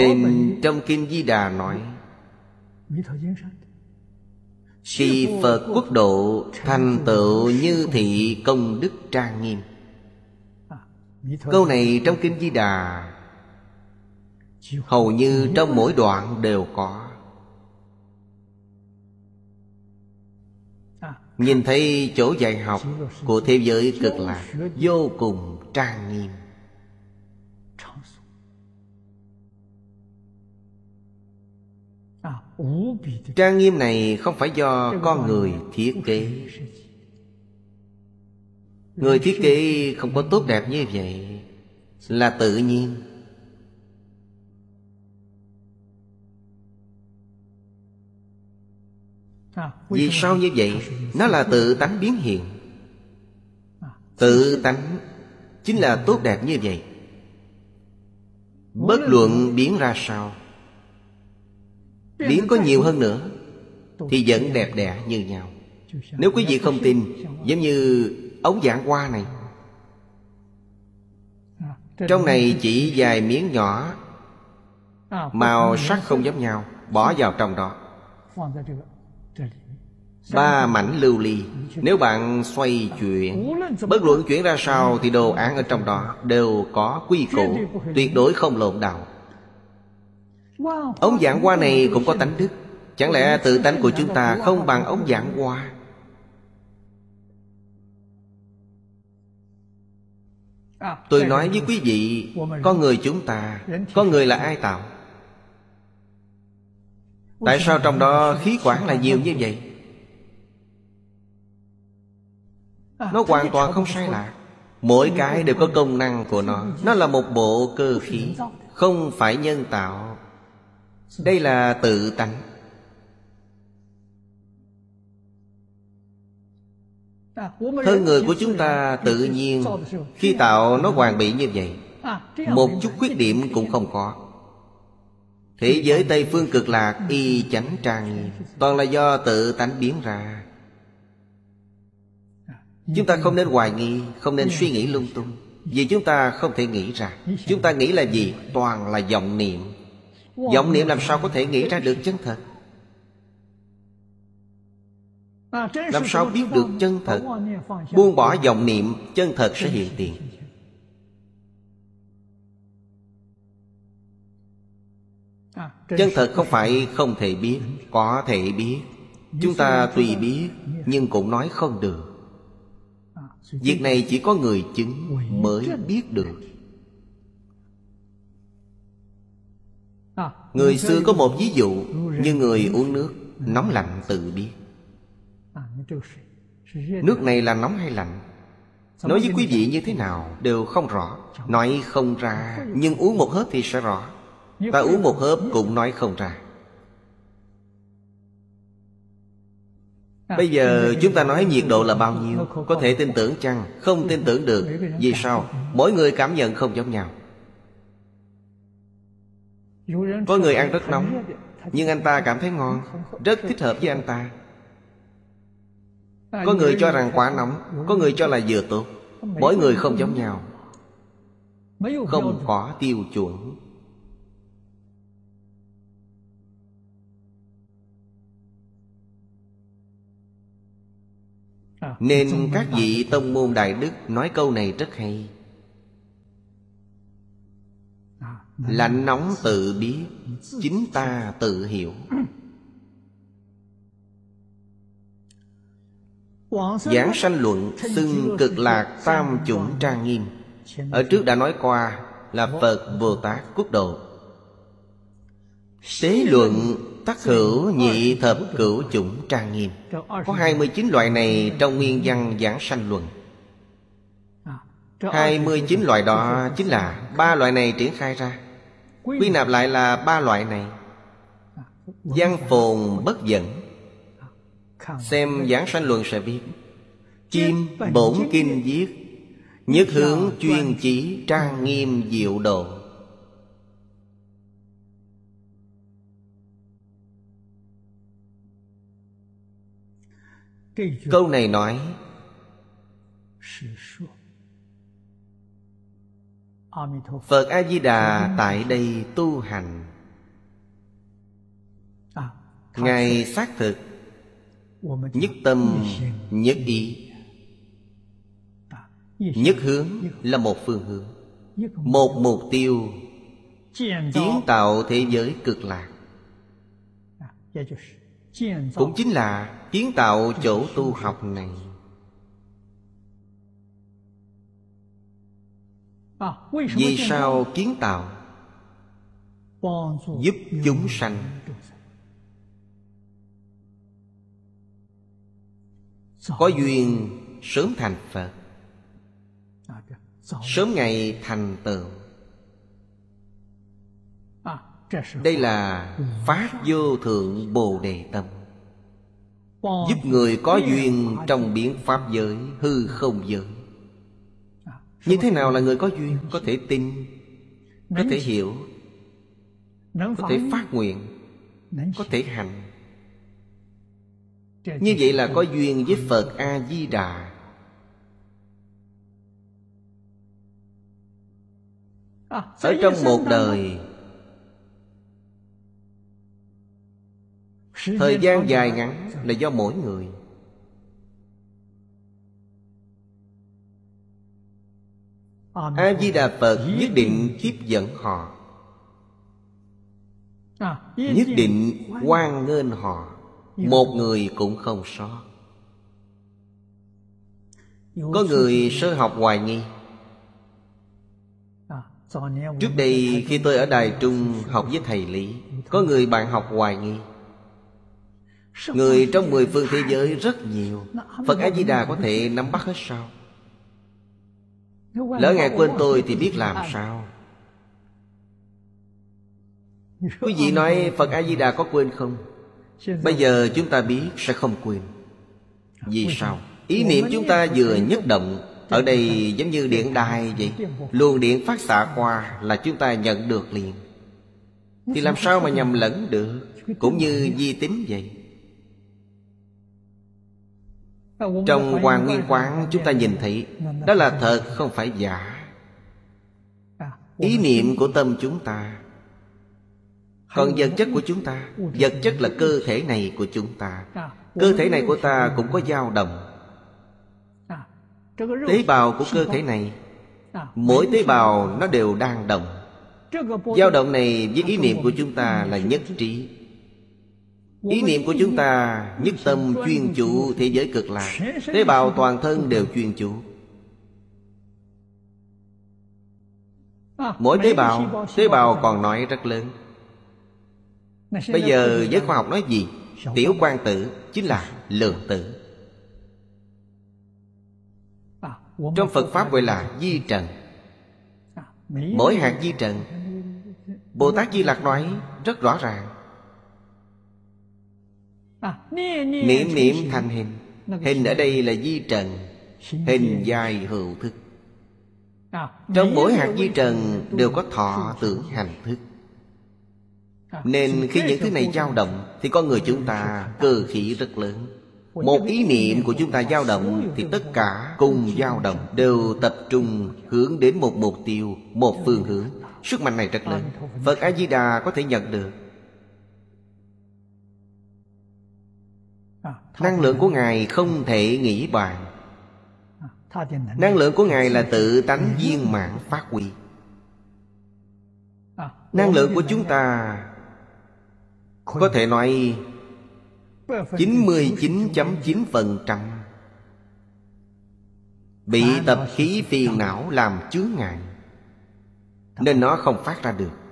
Nên trong Kinh Di Đà nói Khi Phật quốc độ thành tựu như thị công đức trang nghiêm Câu này trong Kinh Di Đà Hầu như trong mỗi đoạn đều có Nhìn thấy chỗ dạy học của thế giới cực lạc Vô cùng trang nghiêm trang nghiêm này không phải do con người thiết kế người thiết kế không có tốt đẹp như vậy là tự nhiên vì sao như vậy nó là tự tánh biến hiện tự tánh chính là tốt đẹp như vậy bất luận biến ra sao miễn có nhiều hơn nữa thì vẫn đẹp đẽ như nhau nếu quý vị không tin giống như ống giảng hoa này trong này chỉ vài miếng nhỏ màu sắc không giống nhau bỏ vào trong đó ba mảnh lưu ly nếu bạn xoay chuyển bất luận chuyển ra sao thì đồ án ở trong đó đều có quy củ tuyệt đối không lộn đầu Ông giảng hoa này cũng có tánh đức Chẳng lẽ tự tánh của chúng ta không bằng ông giảng hoa Tôi nói với quý vị Con người chúng ta Con người là ai tạo Tại sao trong đó khí quản là nhiều như vậy Nó hoàn toàn không sai lạc Mỗi cái đều có công năng của nó Nó là một bộ cơ khí Không phải nhân tạo đây là tự tánh Thân người của chúng ta tự nhiên Khi tạo nó hoàn bị như vậy Một chút khuyết điểm cũng không có Thế giới Tây Phương cực lạc y chánh trang Toàn là do tự tánh biến ra Chúng ta không nên hoài nghi Không nên suy nghĩ lung tung Vì chúng ta không thể nghĩ ra Chúng ta nghĩ là gì? Toàn là vọng niệm vọng niệm làm sao có thể nghĩ ra được chân thật à, làm sao biết được chân thật buông bỏ vọng niệm chân thật sẽ hiện tiền à, chân thật không phải không thể biết có thể biết chúng ta tùy biết nhưng cũng nói không được à, việc này chỉ có người chứng mới biết được Người xưa có một ví dụ Như người uống nước Nóng lạnh tự biết Nước này là nóng hay lạnh Nói với quý vị như thế nào Đều không rõ Nói không ra Nhưng uống một hớp thì sẽ rõ Ta uống một hớp cũng nói không ra Bây giờ chúng ta nói nhiệt độ là bao nhiêu Có thể tin tưởng chăng Không tin tưởng được Vì sao Mỗi người cảm nhận không giống nhau có người ăn rất nóng Nhưng anh ta cảm thấy ngon Rất thích hợp với anh ta Có người cho rằng quá nóng Có người cho là vừa tốt Mỗi người không giống nhau Không có tiêu chuẩn à, Nên các vị tông môn đại đức nói câu này rất hay Lạnh nóng tự biết Chính ta tự hiểu Giảng sanh luận xưng cực lạc tam chủng trang nghiêm Ở trước đã nói qua là Phật Bồ Tát quốc độ Tế luận tác hữu nhị thập cửu chủng trang nghiêm Có 29 loại này trong nguyên văn giảng sanh luận 29 loại đó chính là ba loại này triển khai ra quy nạp lại là ba loại này văn phồn bất dẫn xem giảng sanh luận sẽ biết chim bổn kinh viết nhất hướng chuyên chỉ trang nghiêm diệu độ câu này nói phật a di đà tại đây tu hành ngài xác thực nhất tâm nhất ý nhất hướng là một phương hướng một mục tiêu kiến tạo thế giới cực lạc cũng chính là kiến tạo chỗ tu học này À, vì sao kiến tạo Giúp chúng sanh Có duyên sớm thành Phật à, Sớm ngày thành tựu à, Đây là phát vô thượng Bồ Đề Tâm Giúp người có duyên trong biến Pháp giới Hư không giới như thế nào là người có duyên có thể tin có thể hiểu có thể phát nguyện có thể hành như vậy là có duyên với phật a di đà à, ở trong một đời thời gian dài ngắn là do mỗi người a di đà phật nhất định tiếp dẫn họ à, nhất định hoan nghênh họ một người cũng không sót có người sơ học hoài nghi à, Trước đây khi tôi ở Đài Trung học với thầy Lý Có người bạn học hoài nghi Người trong mười phương thế giới rất nhiều Phật A-di-đà có thể nắm bắt hết sao Lỡ ngài quên tôi thì biết làm à. sao Quý vị nói Phật A-di-đà có quên không? Bây giờ chúng ta biết sẽ không quên Vì sao? Ý niệm chúng ta vừa nhất động Ở đây giống như điện đài vậy Luồng điện phát xạ qua là chúng ta nhận được liền Thì làm sao mà nhầm lẫn được Cũng như di tính vậy trong Hoàng Nguyên Quán chúng ta nhìn thấy Đó là thật không phải giả à, Ý niệm của tâm chúng ta Còn vật chất của chúng ta Vật chất là cơ thể này của chúng ta à, Cơ thể này của ta cũng có dao động à, Tế bào của cơ thể này Mỗi tế bào nó đều đang động dao động này với ý niệm của chúng ta là nhất trí Ý niệm của chúng ta nhất tâm chuyên chủ thế giới cực lạc Tế bào toàn thân đều chuyên chủ à, Mỗi tế bào, tế bào còn nói rất lớn Bây giờ giới khoa học nói gì? Tiểu quan tử chính là lượng tử à, Trong Phật Pháp gọi là di trần à, Mỗi hạt di trần Bồ Tát Di Lạc nói rất rõ ràng À, niệm niệm thành hình Hình ở đây là di trần Hình dài hữu thức à, Trong mỗi hạt di trần đều có thọ tưởng hành thức à, Nên khi những thứ này dao động Thì con người chúng ta cơ khí rất lớn Một ý niệm của chúng ta dao động Thì tất cả cùng dao động Đều tập trung hướng đến một mục tiêu Một phương hướng Sức mạnh này rất lớn Phật A-di-đà có thể nhận được năng lượng của ngài không thể nghĩ bàn năng lượng của ngài là tự tánh viên mãn phát huy năng lượng của chúng ta có thể nói 99.9% bị tập khí phiền não làm chướng ngại nên nó không phát ra được